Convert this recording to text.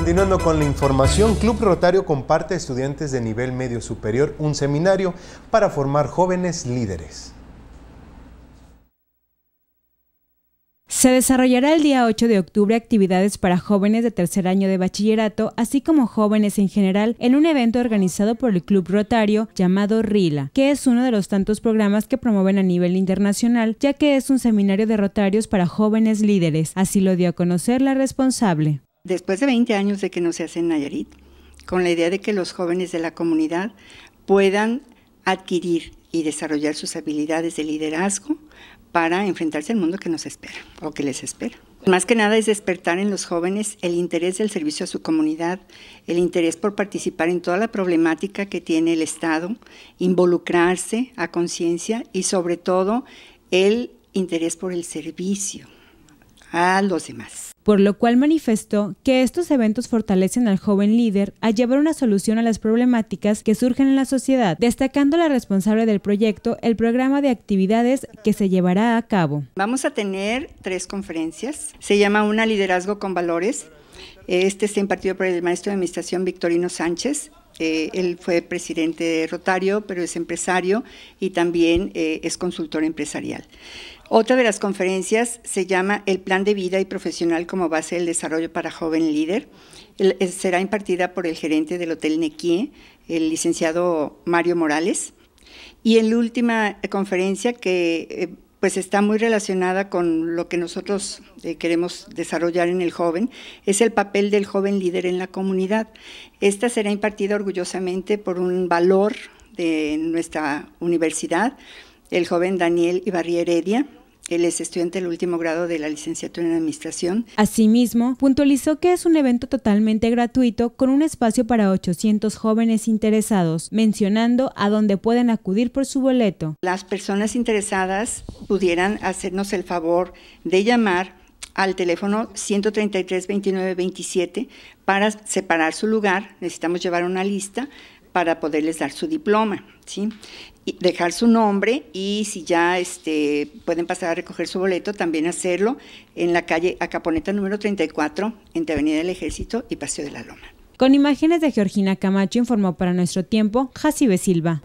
Continuando con la información, Club Rotario comparte a estudiantes de nivel medio superior un seminario para formar jóvenes líderes. Se desarrollará el día 8 de octubre actividades para jóvenes de tercer año de bachillerato, así como jóvenes en general, en un evento organizado por el Club Rotario llamado RILA, que es uno de los tantos programas que promueven a nivel internacional, ya que es un seminario de rotarios para jóvenes líderes, así lo dio a conocer la responsable después de 20 años de que no se hace en Nayarit, con la idea de que los jóvenes de la comunidad puedan adquirir y desarrollar sus habilidades de liderazgo para enfrentarse al mundo que nos espera o que les espera. Más que nada es despertar en los jóvenes el interés del servicio a su comunidad, el interés por participar en toda la problemática que tiene el Estado, involucrarse a conciencia y sobre todo el interés por el servicio a los demás por lo cual manifestó que estos eventos fortalecen al joven líder a llevar una solución a las problemáticas que surgen en la sociedad, destacando la responsable del proyecto el programa de actividades que se llevará a cabo. Vamos a tener tres conferencias, se llama Una Liderazgo con Valores, este está impartido por el maestro de Administración Victorino Sánchez, él fue presidente de Rotario, pero es empresario y también eh, es consultor empresarial. Otra de las conferencias se llama El plan de vida y profesional como base del desarrollo para joven líder. será impartida por el gerente del Hotel Nequi, el licenciado Mario Morales. Y en la última conferencia que eh, pues está muy relacionada con lo que nosotros eh, queremos desarrollar en el joven, es el papel del joven líder en la comunidad. Esta será impartida orgullosamente por un valor de nuestra universidad, el joven Daniel Ibarri Heredia, él es estudiante del último grado de la licenciatura en Administración. Asimismo, puntualizó que es un evento totalmente gratuito con un espacio para 800 jóvenes interesados, mencionando a dónde pueden acudir por su boleto. Las personas interesadas pudieran hacernos el favor de llamar al teléfono 133 29 27 para separar su lugar. Necesitamos llevar una lista para poderles dar su diploma, ¿sí? Y dejar su nombre y si ya este, pueden pasar a recoger su boleto, también hacerlo en la calle Acaponeta número 34, entre Avenida del Ejército y Paseo de la Loma. Con imágenes de Georgina Camacho informó para nuestro tiempo Jacibe Silva.